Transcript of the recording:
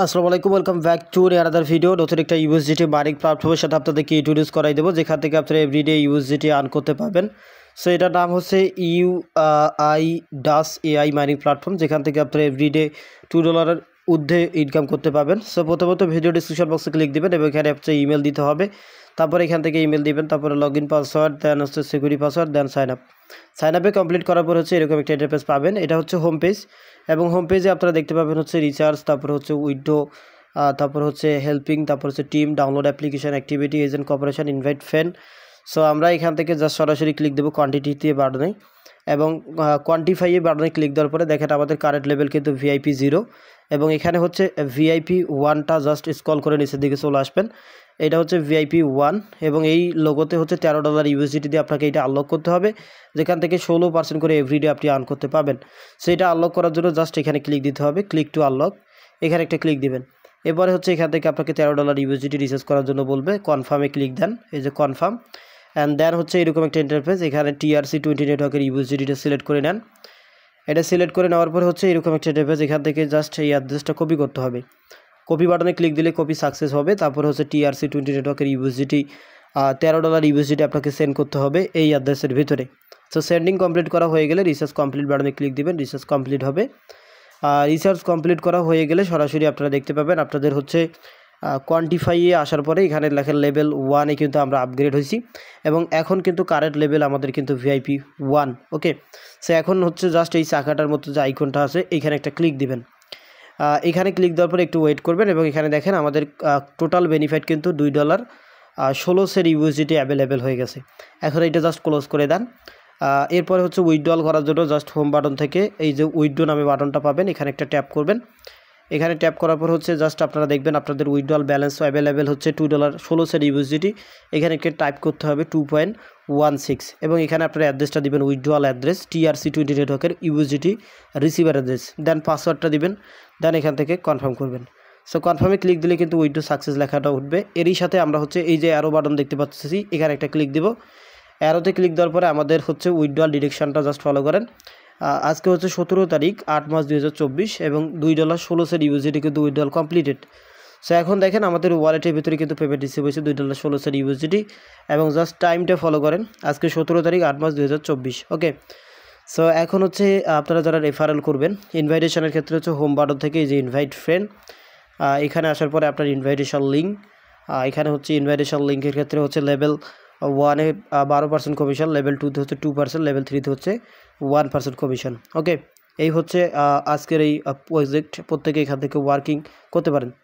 আসসালামু আলাইকুম welcome back to other video নতুন একটা ইউএসডিটি মার্কিং প্ল্যাটফর্মের সাথে আপনাদেরকে ইন্ট্রোডিউস করাই দেবো যেখান থেকে আপনারা এভরিডে ইউএসডিটি আর্ন করতে পারবেন সো এটার নাম হচ্ছে ইউ আই ডাস এআই মাইনিং প্ল্যাটফর্ম যেখান থেকে আপনারা এভরিডে টু ডলারের ঊর্ধ্বে ইনকাম করতে পারবেন সো প্রথমত ভিডিও ডিসক্রিপশন বক্সে ক্লিক দেবেন এবং এখানে আপনার ইমেল দিতে হবে তারপরে এখান থেকে ইমেল দিবেন তারপরে লগ ইন পাসওয়ার্ড দেন হচ্ছে security password then sign up sign আপে কমপ্লিট করার পর হচ্ছে এরকম একটা ইন্টারফেস পাবেন এটা হচ্ছে হোম পেজ এবং হোম পেজে আপনারা দেখতে পাবেন হচ্ছে রিচার্জ তারপর হচ্ছে উইডো তারপর হচ্ছে হেল্পিং তারপর হচ্ছে team download application activity agent corporation invite fan so আমরা এখান থেকে জাস্ট সরাসরি ক্লিক দেবো কোয়ান্টিটিতে বাড় নেই এবং কোয়ান্টিফাইয়ে বাটনে ক্লিক দেওয়ার পরে দেখেন আমাদের কারেন্ট লেভেল কিন্তু ভিআইপি জিরো এবং এখানে হচ্ছে ভিআইপি ওয়ানটা জাস্ট স্কল করে নিচের দিকে চলে আসবেন এটা হচ্ছে ভিআইপি ওয়ান এবং এই লোগোতে হচ্ছে তেরো ডলার ইউএসডিটি দিয়ে আপনাকে এটা আনলক করতে হবে যেখান থেকে ষোলো পার্সেন্ট করে এভরিডে আপনি আর্ন করতে পাবেন সো এটা আনলক করার জন্য জাস্ট এখানে ক্লিক দিতে হবে ক্লিক টু আনলক এখানে একটা ক্লিক দিবেন এরপরে হচ্ছে এখান থেকে আপনাকে তেরো ডলার ইউএসডিটি রিচার্জ করার জন্য বলবে কনফার্মে ক্লিক দেন এই যে কনফার্ম অ্যান্ড দেন হচ্ছে এরকম একটা ইন্টারফেস এখানে টিআরসি টোয়েন্টি নেটওয়ার্কের ইউজিডিটা সিলেক্ট করে নেন এটা সিলেক্ট করে নেওয়ার পর হচ্ছে এরকম একটা ইন্টারফেস এখান থেকে জাস্ট এই অ্যাড্রেসটা কপি করতে হবে কপি বাটনে ক্লিক দিলে কপি সাকসেস হবে তারপর হচ্ছে টিআরসি টোয়েন্টি নেটওয়ার্কের ইউজিটি তেরো ডলার ইউজিটি আপনাকে সেন্ড করতে হবে এই অ্যাড্রেসের ভিতরে সো সেন্ডিং কমপ্লিট করা হয়ে গেলে রিসার্চ কমপ্লিট বাটনে ক্লিক দিবেন রিসার্চ কমপ্লিট হবে আর রিসার্চ কমপ্লিট করা হয়ে গেলে সরাসরি আপনারা দেখতে পাবেন আপনাদের হচ্ছে কোয়ান্টিফাইয়ে আসার পরে এখানে লেখা লেভেল ওয়ানে কিন্তু আমরা আপগ্রেড হয়েছি এবং এখন কিন্তু কারেন্ট লেভেল আমাদের কিন্তু ভিআইপি ওয়ান ওকে সে এখন হচ্ছে জাস্ট এই চাকাটার মতো যে আইকনটা আছে এখানে একটা ক্লিক দিবেন এখানে ক্লিক দেওয়ার পরে একটু ওয়েট করবেন এবং এখানে দেখেন আমাদের টোটাল বেনিফিট কিন্তু দুই ডলার ষোলো সের ইউএসডিটি অ্যাভেলেবেল হয়ে গেছে এখন এটা জাস্ট ক্লোজ করে দেন এরপরে হচ্ছে উইথড্রল করার জন্য জাস্ট হোম বাটন থেকে এই যে উইথড্রো নামে বাটনটা পাবেন এখানে একটা ট্যাপ করবেন এখানে ট্যাপ করার পর হচ্ছে জাস্ট আপনারা দেখবেন আপনাদের উইড্রল ব্যালেন্স অ্যাভেলেবেল হচ্ছে টু ডলার ষোলো সেন্ট ইউএসডিটি এখানে একটু টাইপ করতে হবে টু পয়েন্ট ওয়ান সিক্স এবং এখানে আপনার অ্যাড্রেসটা দিবেন উইথড্রল অ্যাড্রেস টিআরসি টোয়েন্টি নেটওয়ার্কের ইউএসডিটি রিসিভার অ্যাড্রেস দেন পাসওয়ার্ডটা দিবেন দেন এখান থেকে কনফার্ম করবেন সো কনফার্মে ক্লিক দিলে কিন্তু উইডো সাকসেস লেখাটা উঠবে এরই সাথে আমরা হচ্ছে এই যে অ্যারো বাটন দেখতে পাচ্ছি এখানে একটা ক্লিক দিব অ্যারোতে ক্লিক দেওয়ার পরে আমাদের হচ্ছে উইড্রল ডিরেকশনটা জাস্ট ফলো করেন আজকে হচ্ছে সতেরো তারিখ আট মাস দুই এবং দুই ডলার ষোলো সেট ইউএসডি কিন্তু ডল কমপ্লিটেড সো এখন দেখেন আমাদের ওয়ালেটের ভিতরে কিন্তু পেমেন্ট রিসিভ হয়েছে দুই ডলার ষোলো সেট ইউএসডি এবং জাস্ট টাইমটা ফলো করেন আজকে সতেরো তারিখ আট মাস দুই ওকে সো এখন হচ্ছে আপনারা যারা রেফারেল করবেন ইনভাইটেশনের ক্ষেত্রে হচ্ছে হোম বার্ডার থেকে এই যে ইনভাইট ফ্রেন্ড এখানে আসার পরে আপনার ইনভাইটেশন লিঙ্ক এখানে হচ্ছে ইনভাইটেশন লিঙ্কের ক্ষেত্রে হচ্ছে লেভেল ওয়ানে বারো পার্সেন্ট কমিশন লেভেল টুতে হচ্ছে টু পার্সেন্ট লেভেল থ্রিতে হচ্ছে ওয়ান পার্সেন্ট কমিশন ওকে এই হচ্ছে uh, আজকের এই প্রজেক্ট uh, প্রত্যেকে এখান থেকে ওয়ার্কিং করতে পারেন